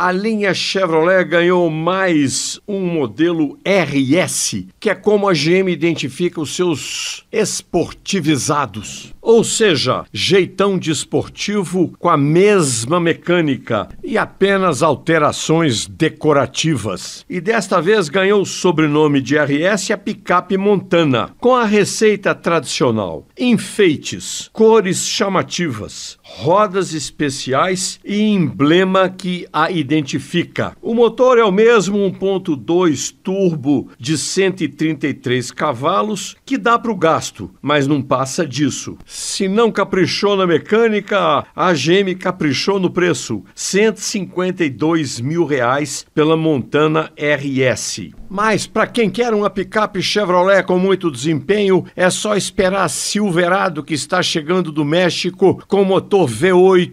A linha Chevrolet ganhou mais um modelo RS, que é como a GM identifica os seus esportivizados. Ou seja, jeitão desportivo com a mesma mecânica e apenas alterações decorativas. E desta vez ganhou o sobrenome de RS a picape montana, com a receita tradicional: enfeites, cores chamativas, rodas especiais e emblema que a identifica. O motor é o mesmo 1.2 turbo de 133 cavalos que dá para o gasto, mas não passa disso. Se não caprichou na mecânica, a GM caprichou no preço: 152 mil reais pela Montana RS. Mas para quem quer uma picape Chevrolet com muito desempenho, é só esperar a Silverado que está chegando do México com motor V8